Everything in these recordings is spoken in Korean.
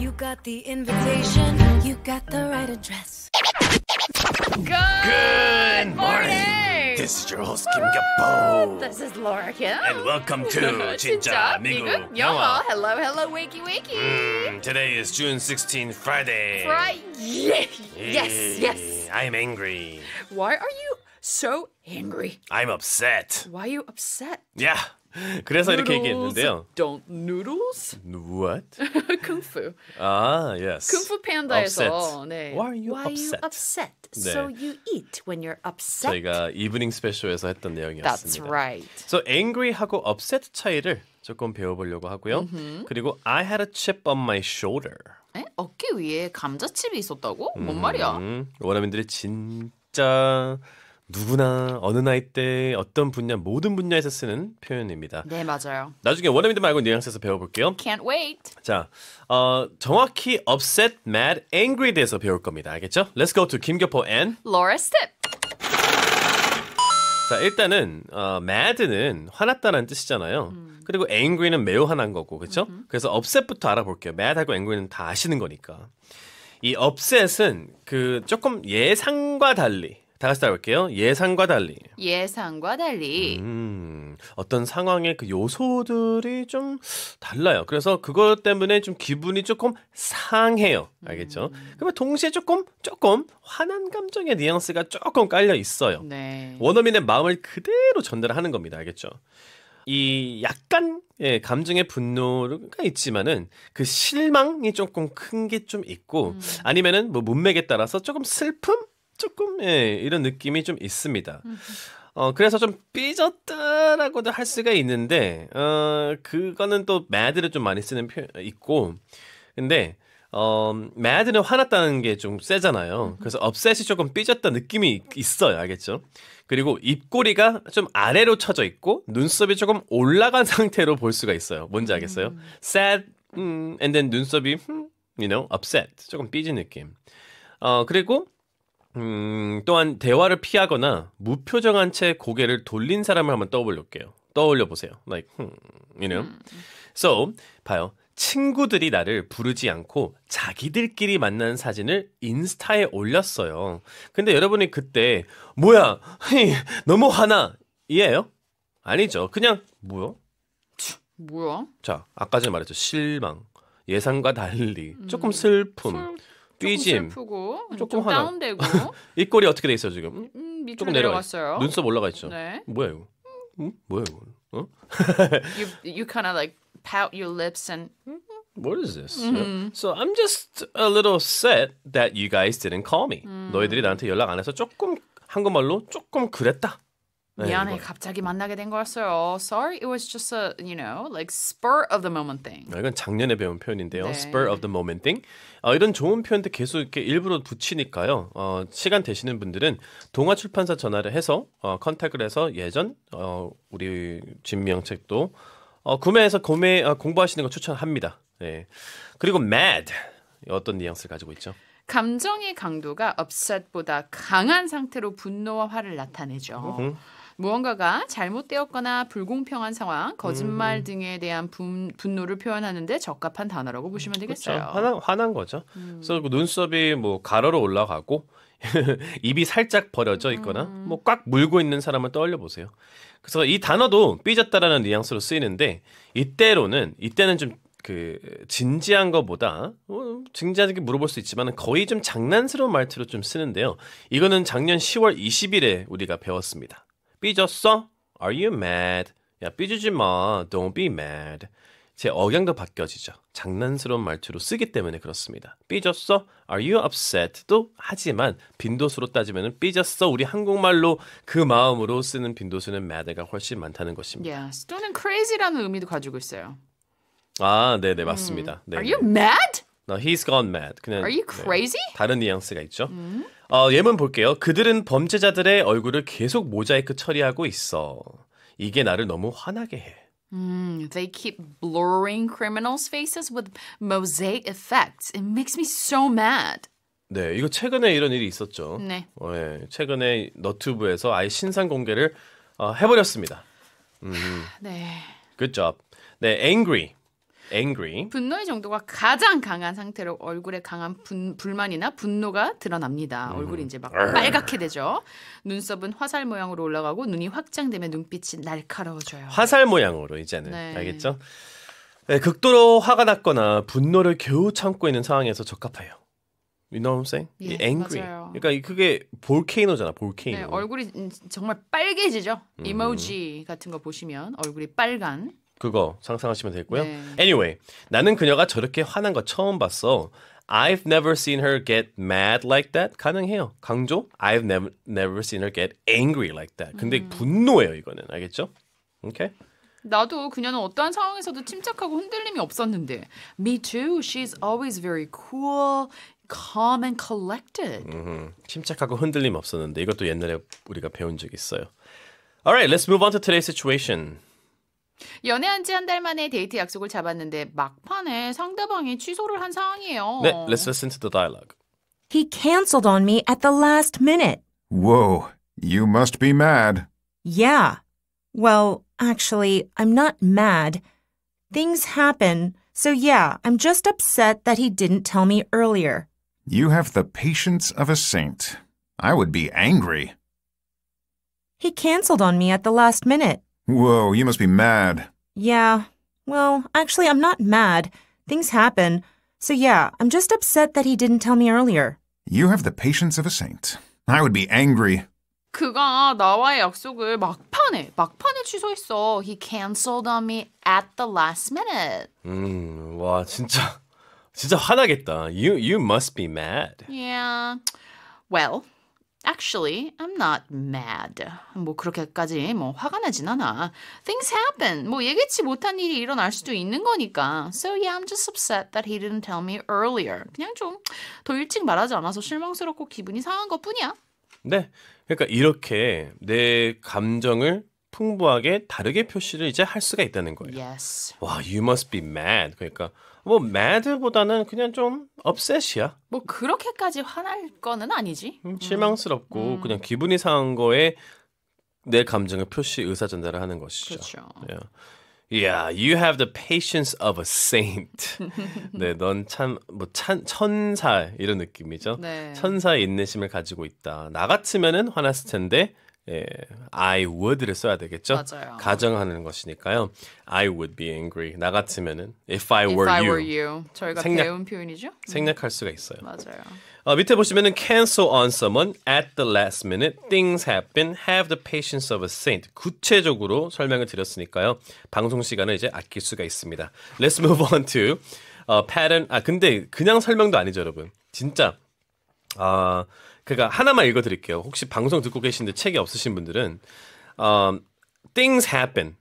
You got the invitation, you got the right address. Good, Good morning. morning. This is your host, Kim Gapo. This is Laura Kim. And welcome to Chincha Amigo Yo, Hello, hello, wakey wakey. Mm, today is June 16th, Friday. Friday. Yes, yes. I'm angry. Why are you so angry? I'm upset. Why are you upset? Yeah, 그래서 이렇게 얘기했는데요. Don't noodles? What? 쿵푸. 아, yes. 쿵푸 팬다에서 네. Why are you Why upset? You upset? 네. So you eat when you're upset. 저희가 이브닝 스페셜에서 했던 내용이었습니다. That's right. So angry하고 upset 차이를 조금 배워보려고 하고요. Mm-hmm. 그리고 I had a chip on my shoulder. 에? 어깨 위에 감자칩이 있었다고? 음, 뭔 말이야? 원어민들이 진짜 누구나 어느 나이 때 어떤 분야 모든 분야에서 쓰는 표현입니다. 네 맞아요. 나중에 원어민들 말고 뉘앙스에서 배워볼게요. Can't wait. 자, 어, 정확히 upset, mad, angry 대해서 배울 겁니다. 알겠죠? Let's go to 김겨포 and Laura's tip. 자 일단은 어, mad는 화났다는 뜻이잖아요. 음. 그리고 angry는 매우 화난 거고 그렇죠? 음 그래서 upset부터 알아볼게요. mad하고 angry는 다 아시는 거니까. 이 upset은 그 조금 예상과 달리 다 같이 따볼게요. 예상과 달리. 예상과 달리. 음, 어떤 상황의 그 요소들이 좀 달라요. 그래서 그것 때문에 좀 기분이 조금 상해요. 알겠죠? 음. 그러면 동시에 조금 조금 화난 감정의 뉘앙스가 조금 깔려 있어요. 네. 원어민의 마음을 그대로 전달하는 겁니다. 알겠죠? 이 약간 예, 감정의 분노가 있지만은 그 실망이 조금 큰 게 좀 있고 음. 아니면은 뭐 문맥에 따라서 조금 슬픔 조금 예, 이런 느낌이 좀 있습니다. 어, 그래서 좀 삐졌다라고도 할 수가 있는데, 어, 그거는 또 mad를 좀 많이 쓰는 표, 있고, 근데, 어, mad는 화났다는 게 좀 세잖아요. 그래서 업셋이 조금 삐졌다 느낌이 있어요. 알겠죠? 그리고 입꼬리가 좀 아래로 쳐져 있고, 눈썹이 조금 올라간 상태로 볼 수가 있어요. 뭔지 알겠어요? 음. sad, 음, and then 눈썹이, 음, you know, upset. 조금 삐진 느낌. 어, 그리고, 음, 또한 대화를 피하거나 무표정한 채 고개를 돌린 사람을 한번 떠올려볼게요. 떠올려 보세요. Like, hmm, you know. 음, 음. So, 봐요. 친구들이 나를 부르지 않고 자기들끼리 만난 사진을 인스타에 올렸어요. 근데 여러분이 그때 뭐야? 너무 화나. 이해해요 아니죠. 그냥 뭐야? 뭐야? 자, 아까 전에 말했죠. 실망. 예상과 달리 음, 조금 슬픔. 슬픔. 삐짐, 슬프고 조금 하나. 다운되고 입꼬리 어떻게 돼 있어요 지금? 음, 조금 내려갔어요. 눈썹 올라가 있죠. 네. 뭐야 이거? 음? 뭐야 이거? 어? you you kind of like pout your lips and. What is this? Mm. Yeah. So I'm just a little upset that you guys didn't call me. Mm. 너희들이 나한테 연락 안 해서 조금 한국말로 조금 그랬다. 네, 미안해 갑자기 만나게 된 거였어요. Sorry, it was just a you know like spur of the moment thing. 아, 이건 작년에 배운 표현인데요. 네. Spur of the moment thing. 어, 이런 좋은 표현들 계속 이렇게 일부러 붙이니까요. 어, 시간 되시는 분들은 동아 출판사 전화를 해서 어, 컨택을 해서 예전 어, 우리 진명 책도 어, 구매해서 구매 어, 공부하시는 거 추천합니다. 네. 그리고 mad 어떤 뉘앙스를 가지고 있죠? 감정의 강도가 upset보다 강한 상태로 분노와 화를 나타내죠. u h 무언가가 잘못되었거나 불공평한 상황, 거짓말 음. 등에 대한 분, 분노를 표현하는데 적합한 단어라고 음, 보시면 그렇죠. 되겠어요. 그렇죠. 화난, 화난 거죠. 음. 그래서 그 눈썹이 뭐 가로로 올라가고 입이 살짝 벌어져 있거나 음. 뭐꽉 물고 있는 사람을 떠올려 보세요. 그래서 이 단어도 삐졌다라는 뉘앙스로 쓰이는데 이때로는 이때는 좀 그 진지한 것보다 어, 진지하게 물어볼 수 있지만 거의 좀 장난스러운 말투로 좀 쓰는데요. 이거는 작년 10월 20일에 우리가 배웠습니다. 삐졌어? Are you mad? 야, 삐지지 마. Don't be mad. 제 억양도 바뀌어지죠. 장난스러운 말투로 쓰기 때문에 그렇습니다. 삐졌어? Are you upset?도 하지만 빈도수로 따지면 삐졌어 우리 한국말로 그 마음으로 쓰는 빈도수는 mad가 훨씬 많다는 것입니다. Yes. 또는 crazy라는 의미도 가지고 있어요. 아, 네, 네, 맞습니다. 음. Are you mad? No, he's gone mad. 그냥 Are you 네, crazy? 네, 다른 뉘앙스가 있죠. 음. 어, 예문 볼게요. 그들은 범죄자들의 얼굴을 계속 모자이크 처리하고 있어. 이게 나를 너무 화나게 해. Mm, they keep blurring criminals' faces with mosaic effects. It makes me so mad. 네, 이거 최근에 이런 일이 있었죠. 네. 어, 예, 최근에 너튜브에서 아예 신상 공개를 어, 해버렸습니다. 음. 네. Good job. 네, angry. angry. 분노의 정도가 가장 강한 상태로 얼굴에 강한 분, 불만이나 분노가 드러납니다. 음. 얼굴이 이제 막 아. 빨갛게 되죠. 눈썹은 화살 모양으로 올라가고 눈이 확장되면 눈빛이 날카로워져요. 화살 모양으로 이제는 네. 알겠죠? 네, 극도로 화가 났거나 분노를 겨우 참고 있는 상황에서 적합해요. You know what I'm saying? 예, angry. 맞아요. 그러니까 그게 볼케이노잖아, 볼케이노. 네, 얼굴이 음, 정말 빨개지죠. 음. 이모지 같은 거 보시면 얼굴이 빨간. 그거 상상하시면 되겠고요. 네. Anyway, 나는 그녀가 저렇게 화난 거 처음 봤어. I've never seen her get mad like that. 가능해요. 강조. I've never never seen her get angry like that. 근데 음. 분노예요, 이거는. 알겠죠? 오케이. Okay? 나도 그녀는 어떠한 상황에서도 침착하고 흔들림이 없었는데. Me too. She's always very cool. calm and collected. 음, 침착하고 흔들림 없었는데 이것도 옛날에 우리가 배운 적 있어요. All right, let's move on to today's situation. 연애한 달 만에 데이트 약속을 잡았는데 막판에 상대방이 취소를 한 네, let's listen to the dialogue. He canceled on me at the last minute. Whoa, you must be mad. Yeah. Well, actually, I'm not mad. Things happen. So yeah, I'm just upset that he didn't tell me earlier. You have the patience of a saint. I would be angry. He canceled on me at the last minute. Whoa, you must be mad. Yeah. Well, actually, I'm not mad. Things happen. So, yeah, I'm just upset that he didn't tell me earlier. You have the patience of a saint. I would be angry. 그가 나와의 약속을 막판에 막판에 취소했어. He canceled on me at the last minute. 음, 와 진짜 진짜 화나겠다. You you must be mad. Yeah. Well, Actually, I'm not mad. 뭐 그렇게까지 뭐 화가 나진 않아. Things happen. 뭐 예기치 못한 일이 일어날 수도 있는 거니까. So yeah, I'm just upset that he didn't tell me earlier. 그냥 좀 더 일찍 말하지 않아서 실망스럽고 기분이 상한 것뿐이야. 네. 그러니까 이렇게 내 감정을 풍부하게 다르게 표시를 이제 할 수가 있다는 거예요. Yes. 와, you must be mad. 그러니까 뭐매 a 보다는 그냥 좀 업셋이야. 뭐 그렇게까지 화날 거는 아니지. 음, 음, 실망스럽고 음. 그냥 기분이 상한 거에 내 감정을 표시 의사 전달을 하는 것이죠. 그렇죠. Yeah. Yeah, you have the patience of a saint. 네, 넌 참 뭐 천사 이런 느낌이죠. 네. 천사의 인내심을 가지고 있다. 나 같으면은 화났을 텐데 예, I would를 써야 되겠죠. 맞아요. 가정하는 것이니까요. I would be angry. 나 같으면은 if I were, if I were you. you. 저희가 생략, 배운 표현이죠. 생략할 수가 있어요. 맞아요. 어, 밑에 보시면은 cancel on someone at the last minute. Things happen. Have the patience of a saint. 구체적으로 설명을 드렸으니까요. 방송 시간을 이제 아낄 수가 있습니다. Let's move on to 어, pattern. 아 근데 그냥 설명도 아니죠, 여러분. 진짜 아 어, 그러니까 하나만 읽어드릴게요. 혹시 방송 듣고 계신데 책이 없으신 분들은 um, things happen.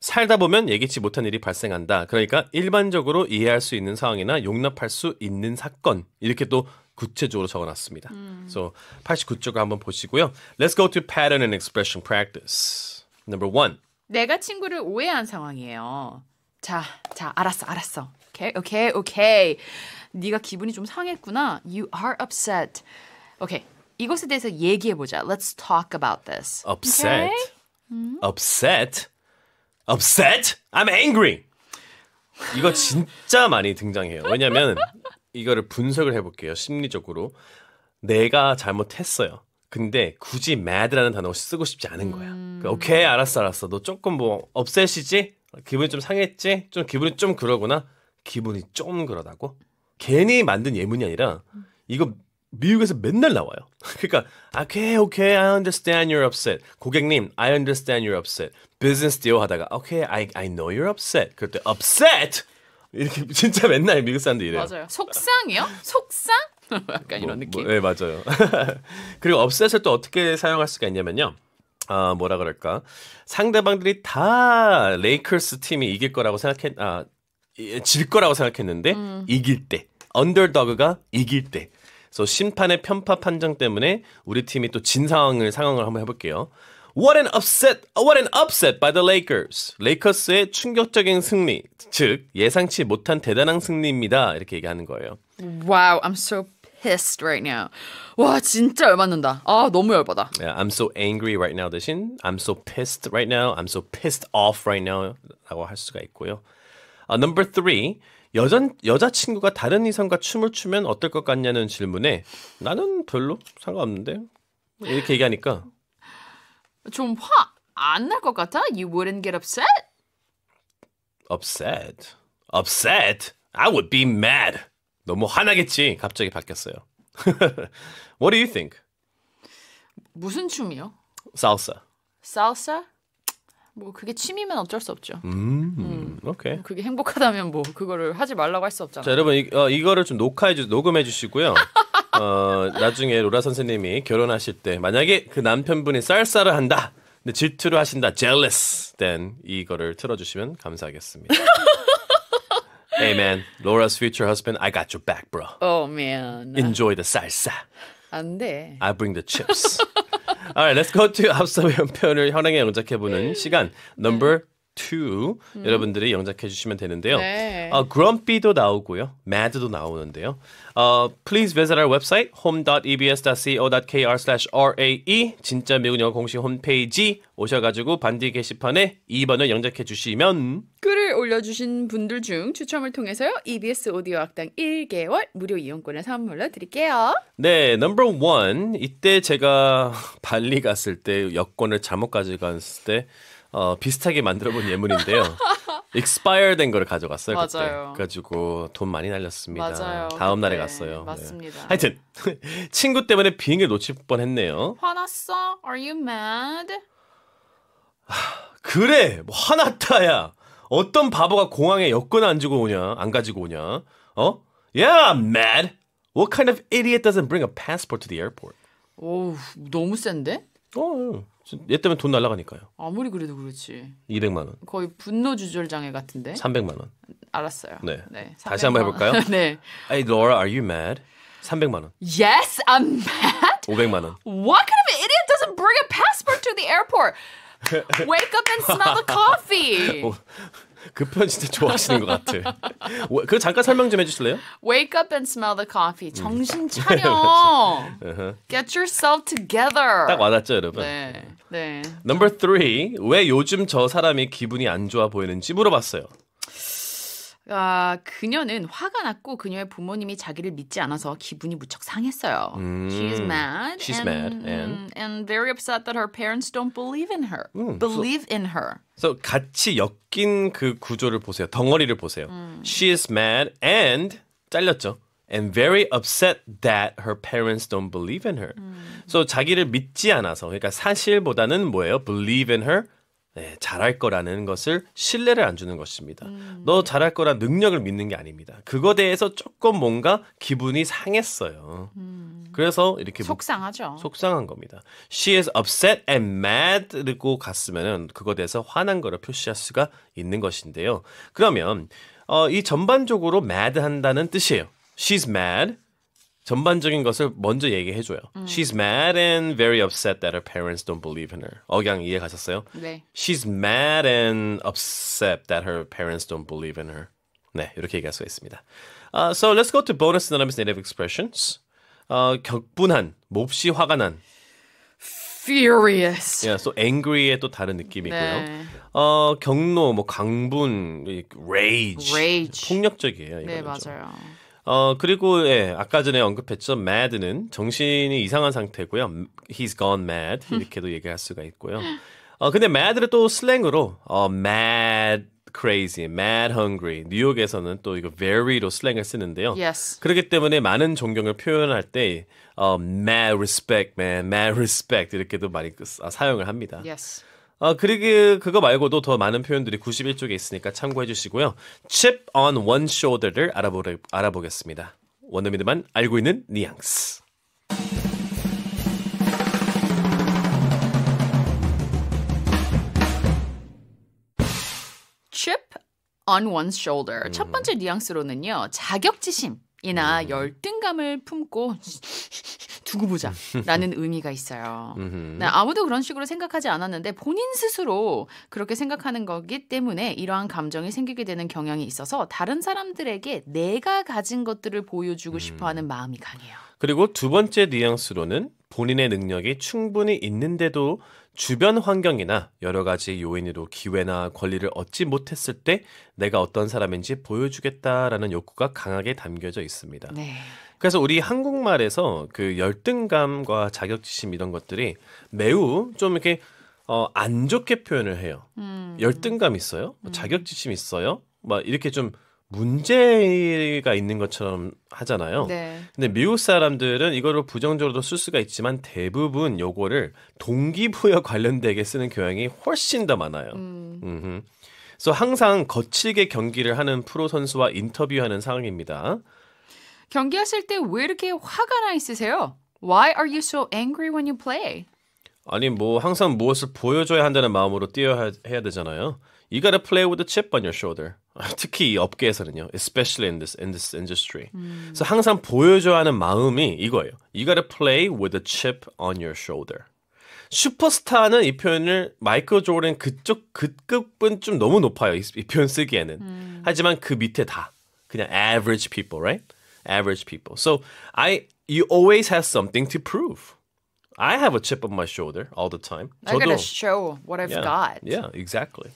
살다 보면 예기치 못한 일이 발생한다. 그러니까 일반적으로 이해할 수 있는 상황이나 용납할 수 있는 사건 이렇게 또 구체적으로 적어놨습니다. 음. So 89쪽을 한번 보시고요. Let's go to pattern and expression practice. Number one. 내가 친구를 오해한 상황이에요. 자, 자, 알았어, 알았어. 오케이, 오케이, 오케이. 네가 기분이 좀 상했구나. You are upset. 오케이. 이것에 대해서 얘기해 보자. Let's talk about this. Upset. Okay? 음? Upset. Upset. I'm angry. 이거 진짜 많이 등장해요. 왜냐면 이거를 분석을 해 볼게요. 심리적으로 내가 잘못했어요. 근데 굳이 mad라는 단어 쓰고 싶지 않은 거야. 음... 오케이, 그러니까 알았어, 알았어. 너 조금 뭐 upset이지? 기분이 좀 상했지? 좀 기분이 좀 그러구나. 기분이 좀 그러다고? 괜히 만든 예문이 아니라 이거 미국에서 맨날 나와요. 그러니까 okay, okay, I understand you're upset. 고객님, I understand you're upset. Business deal 하다가 okay, I I know you're upset. 그때 upset 이렇게 진짜 맨날 미국 사람들이 래요 맞아요. 속상이요? 속상? 약간 이런 뭐, 뭐, 느낌. 뭐, 네, 맞아요. 그리고 upset을 또 어떻게 사용할 수가 있냐면요. 아, 뭐라 그럴까? 상대방들이 다 레이커스 팀이 이길 거라고 생각했 아, 질 거라고 생각했는데 음. 이길 때. 언더더그가 이길 때 그래서 심판의 편파 판정 때문에 우리 팀이 또 진 상황을 상황을 한번 해볼게요. What an upset! What an upset by the Lakers. 레이커스의 충격적인 승리, 즉 예상치 못한 대단한 승리입니다. 이렇게 얘기하는 거예요. Wow, I'm so pissed right now. 와 진짜 열받는다. 아 너무 열받아. Yeah, I'm so angry right now 대신 I'm so pissed right now. I'm so pissed off right now라고 할 수가 있고요. Uh, number three. 여전 여자친구가 다른 이성과 춤을 추면 어떨 것 같냐는 질문에 나는 별로 상관없는데 이렇게 얘기하니까 좀 화 안 날 것 같아? You wouldn't get upset? Upset? Upset? I would be mad. 너무 화나겠지. 갑자기 바뀌었어요. What do you think? 무슨 춤이요? Salsa. Salsa? 뭐 그게 취미면 어쩔 수 없죠. 음, 음. 오케이. 그게 행복하다면 뭐 그거를 하지 말라고 할 수 없잖아요. 자, 여러분 이, 어, 이거를 좀 녹화해 주 녹음해 주시고요. 어, 나중에 로라 선생님이 결혼하실 때 만약에 그 남편분이 쌀쌀을 한다. 근데 질투를 하신다. jealous. then 이거를 틀어 주시면 감사하겠습니다. hey man, Laura's future husband, I got your back, bro. Oh man. Enjoy the salsa. 안 돼. I bring the chips. Alright, let's go to 앞서 배운 표현을 현행에 영작해보는 시간 number 2 음. 여러분들이 영작해 주시면 되는데요. 네. 어, grumpy도 나오고요. mad도 나오는데요. 어, please visit our website home.ebs.co.kr/rae 진짜 미국 영어 공식 홈페이지 오셔가지고 반디 게시판에 2번을 영작해 주시면 글을 올려주신 분들 중 추첨을 통해서요 EBS 오디오 악당 1개월 무료 이용권을 선물로 드릴게요. 네, n u m 이때 제가 발리 갔을 때 여권을 잘못 가져갔을 때. 어, 비슷하게 만들어본 예문인데요. 익스파이어 된 거를 가져갔어요. 맞아요. 그때. 가지고 돈 많이 날렸습니다. 맞아요. 다음 날에 갔어요. 네. 맞습니다. 네. 하여튼 친구 때문에 비행기 놓칠 뻔했네요. 화났어? Are you mad? 그래 뭐 화났다야. 어떤 바보가 공항에 여권 안 주고 오냐? 안 가지고 오냐? 어? Yeah, I'm mad. What kind of idiot doesn't bring a passport to the airport? 오, 너무 센데? 어. 얘 때문에 돈 날라가니까요. 아무리 그래도 그렇지. 200만 원. 거의 분노 조절 장애 같은데. 300만 원. 알았어요. 네. 네. 다시 한번 해볼까요? 네. Hey Laura, are you mad? 300만 원. Yes, I'm mad. 500만 원. What kind of idiot doesn't bring a passport to the airport? Wake up and smell the coffee. 그편 진짜 좋아하시는 것 같아. 그 잠깐 설명 좀 해주실래요? Wake up and smell the coffee. 음. 정신 차려. 그렇죠. Uh-huh. Get yourself together. 딱 와닿죠, 여러분. 네. 네. Number three. 왜 요즘 저 사람이 기분이 안 좋아 보이는지 물어봤어요. 아, 그녀는 화가 났고 그녀의 부모님이 자기를 믿지 않아서 기분이 무척 상했어요. 음. She's mad. She's and, mad and and very upset that her parents don't believe in her. 음, believe so, in her. So 같이 엮인 그 구조를 보세요. 덩어리를 보세요. 음. She is mad and 잘렸죠. and very upset that her parents don't believe in her. 음. So 자기를 믿지 않아서 그러니까 사실보다는 뭐예요? believe in her 네, 잘할 거라는 것을 신뢰를 안 주는 것입니다. 음. 너 잘할 거란 능력을 믿는 게 아닙니다. 그거 대해서 조금 뭔가 기분이 상했어요. 음. 그래서 이렇게 속상하죠. 속상한 겁니다. She is upset and mad라고 갔으면은 그거 대해서 화난 거를 표시할 수가 있는 것인데요. 그러면 어, 이 전반적으로 mad 한다는 뜻이에요. She's mad. 전반적인 것을 먼저 얘기해 줘요. 음. She's mad and very upset that her parents don't believe in her. 억양 이해 가셨어요? 네. She's mad and upset that her parents don't believe in her. 네, 이렇게 얘기할 수 있습니다. Uh, so let's go to bonus synonyms native expressions. 어, 격분한, 몹시 화가 난. furious. 예, yeah, so angry의 또 다른 느낌이고요. 네. 어, 경로, 뭐 강분, rage. rage. 폭력적이에요. 네, 맞아요. 좀. 어 그리고 예 아까 전에 언급했죠 mad는 정신이 이상한 상태고요. He's gone mad 음. 이렇게도 얘기할 수가 있고요. 어 근데 mad를 또 슬랭으로 어 mad crazy, mad hungry. 뉴욕에서는 또 이거 very로 슬랭을 쓰는데요. Yes. 그렇기 때문에 많은 존경을 표현할 때 어, mad respect, man, mad respect 이렇게도 많이 그, 아, 사용을 합니다. Yes. 아, 그리고 그거 말고도 더 많은 표현들이 91쪽에 있으니까 참고해 주시고요. Chip on one shoulder를 알아보, 알아보겠습니다. 원어민들만 알고 있는 뉘앙스. Chip on one's shoulder. 음. 첫 번째 뉘앙스로는요. 자격지심이나 음. 열등감을 품고 두고 보자라는 의미가 있어요. 네, 아무도 그런 식으로 생각하지 않았는데 본인 스스로 그렇게 생각하는 거기 때문에 이러한 감정이 생기게 되는 경향이 있어서 다른 사람들에게 내가 가진 것들을 보여주고 음. 싶어하는 마음이 강해요. 그리고 두 번째 뉘앙스로는 본인의 능력이 충분히 있는데도 주변 환경이나 여러 가지 요인으로 기회나 권리를 얻지 못했을 때 내가 어떤 사람인지 보여주겠다라는 욕구가 강하게 담겨져 있습니다. 네. 그래서 우리 한국말에서 그 열등감과 자격지심 이런 것들이 매우 좀 이렇게 어, 안 좋게 표현을 해요. 음. 열등감 있어요? 뭐 음. 자격지심 있어요? 막 이렇게 좀 문제가 있는 것처럼 하잖아요. 네. 근데 미국 사람들은 이거를 부정적으로도 쓸 수가 있지만 대부분 요거를 동기부여 관련되게 쓰는 교양이 훨씬 더 많아요. 음. 그래서 항상 거칠게 경기를 하는 프로 선수와 인터뷰하는 상황입니다. 경기하실 때 왜 이렇게 화가 나 있으세요? Why are you so angry when you play? 아니 뭐 항상 무엇을 보여줘야 한다는 마음으로 뛰어야 해야 되잖아요. You gotta play with a chip on your shoulder. 특히 이 업계에서는요, especially in this in this industry. 음. 그래서 항상 보여줘야 하는 마음이 이거예요. You gotta play with a chip on your shoulder. 슈퍼스타는 이 표현을 마이클 조던 그쪽 그 급은 좀 너무 높아요. 이, 이 표현 쓰기에는. 음. 하지만 그 밑에 다 그냥 average people, right? average people. So I, you always have something to prove. I have a chip on my shoulder all the time. I'm gonna show what I've yeah, got. Yeah, exactly.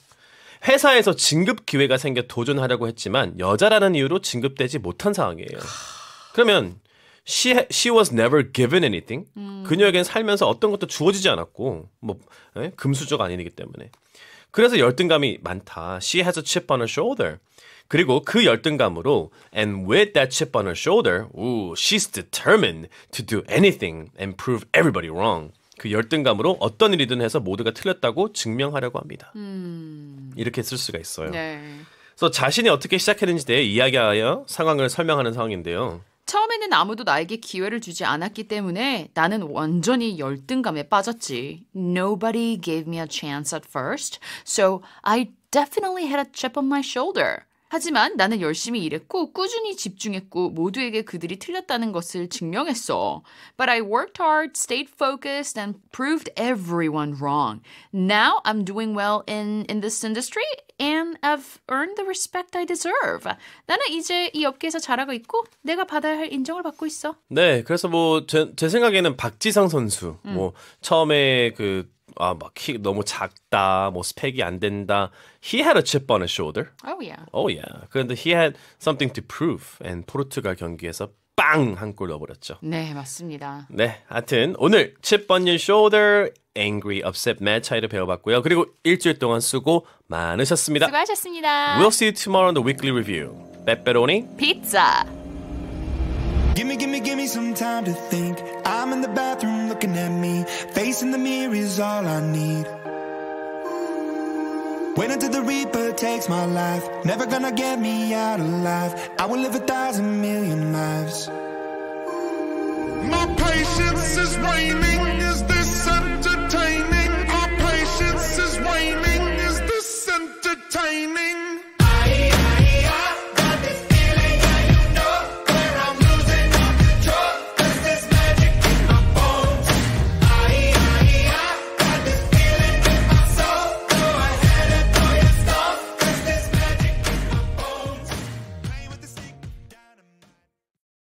회사에서 진급 기회가 생겨 도전하려고 했지만 여자라는 이유로 진급되지 못한 상황이에요. 그러면 she she was never given anything. 음. 그녀에겐 살면서 어떤 것도 주어지지 않았고 뭐 에? 금수저가 아니기 때문에. 그래서 열등감이 많다. She has a chip on her shoulder. 그리고 그 열등감으로 and with that chip on her shoulder, ooh, she's determined to do anything and prove everybody wrong. 그 열등감으로 어떤 일이든 해서 모두가 틀렸다고 증명하려고 합니다. 음... 이렇게 쓸 수가 있어요. 네. 그래서 자신이 어떻게 시작했는지 대해 이야기하여 상황을 설명하는 상황인데요. 처음에는 아무도 나에게 기회를 주지 않았기 때문에 나는 완전히 열등감에 빠졌지. Nobody gave me a chance at first, so I definitely had a chip on my shoulder. 하지만 나는 열심히 일했고 꾸준히 집중했고 모두에게 그들이 틀렸다는 것을 증명했어. But I worked hard, stayed focused, and proved everyone wrong. Now I'm doing well in in this industry and I've earned the respect I deserve. 나는 이제 이 업계에서 잘하고 있고 내가 받아야 할 인정을 받고 있어. 네, 그래서 뭐제 제 생각에는 박지상 선수 음. 뭐 처음에 그 아막키 너무 작다 뭐 스펙이 안 된다 he had a chip on his shoulder oh yeah oh yeah 그런데 he had something to prove and 포르투갈 경기에서 빵한 골 넣어버렸죠 네 맞습니다 네 하여튼 오늘 chip on your shoulder angry upset mad 차이를 배워봤고요 그리고 일주일 동안 수고 많으셨습니다 수고하셨습니다 we'll see you tomorrow on the weekly review pepperoni pizza Give me, give me, give me some time to think. I'm in the bathroom. looking at me. Facing the mirror is all I need. Wait until the Reaper takes my life. Never gonna get me out alive. I will live a thousand million lives. My patience is waning. Is